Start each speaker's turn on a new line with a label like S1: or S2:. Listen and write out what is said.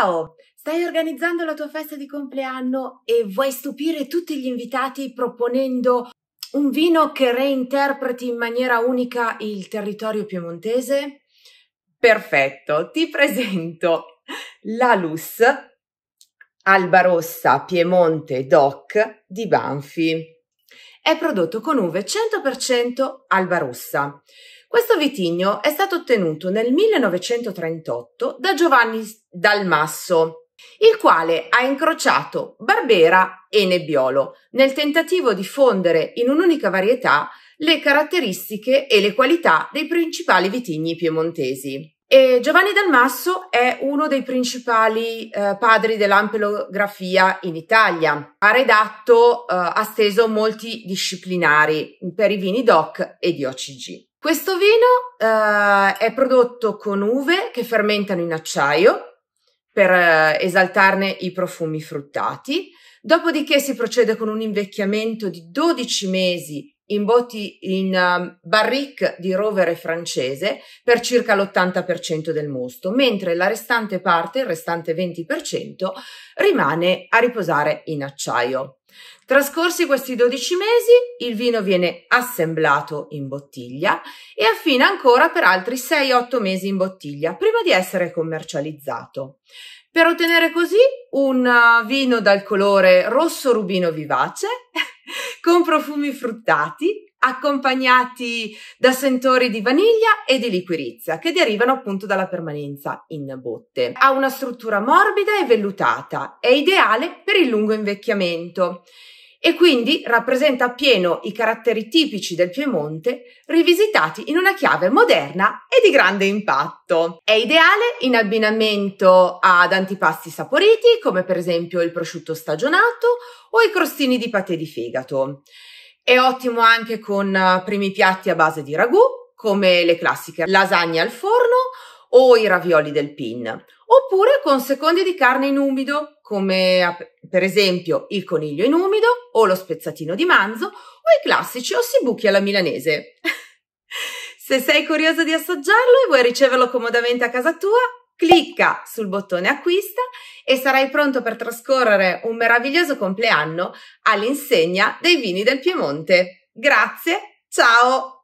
S1: Ciao! Stai organizzando la tua festa di compleanno e vuoi stupire tutti gli invitati proponendo un vino che reinterpreti in maniera unica il territorio piemontese? Perfetto, ti presento la Lus Albarossa Piemonte DOC di Banfi. È prodotto con uve 100% albarossa. Questo vitigno è stato ottenuto nel 1938 da Giovanni Dalmasso, il quale ha incrociato Barbera e Nebbiolo nel tentativo di fondere in un'unica varietà le caratteristiche e le qualità dei principali vitigni piemontesi. E Giovanni Dalmasso è uno dei principali eh, padri dell'ampelografia in Italia. Ha redatto, eh, ha steso molti disciplinari per i vini DOC e di OCG. Questo vino eh, è prodotto con uve che fermentano in acciaio per eh, esaltarne i profumi fruttati, dopodiché si procede con un invecchiamento di 12 mesi in, botti, in ehm, barrique di rovere francese per circa l'80% del mosto, mentre la restante parte, il restante 20%, rimane a riposare in acciaio. Trascorsi questi 12 mesi, il vino viene assemblato in bottiglia e affina ancora per altri 6-8 mesi in bottiglia prima di essere commercializzato. Per ottenere così un eh, vino dal colore rosso rubino vivace con profumi fruttati accompagnati da sentori di vaniglia e di liquirizia che derivano appunto dalla permanenza in botte. Ha una struttura morbida e vellutata, è ideale per il lungo invecchiamento e quindi rappresenta appieno i caratteri tipici del Piemonte rivisitati in una chiave moderna e di grande impatto. È ideale in abbinamento ad antipasti saporiti come per esempio il prosciutto stagionato o i crostini di patè di fegato. È ottimo anche con eh, primi piatti a base di ragù come le classiche lasagne al forno o i ravioli del pin, oppure con secondi di carne in umido, come per esempio il coniglio in umido o lo spezzatino di manzo o i classici ossibuchi alla milanese. Se sei curioso di assaggiarlo e vuoi riceverlo comodamente a casa tua, clicca sul bottone acquista e sarai pronto per trascorrere un meraviglioso compleanno all'insegna dei vini del Piemonte. Grazie, ciao!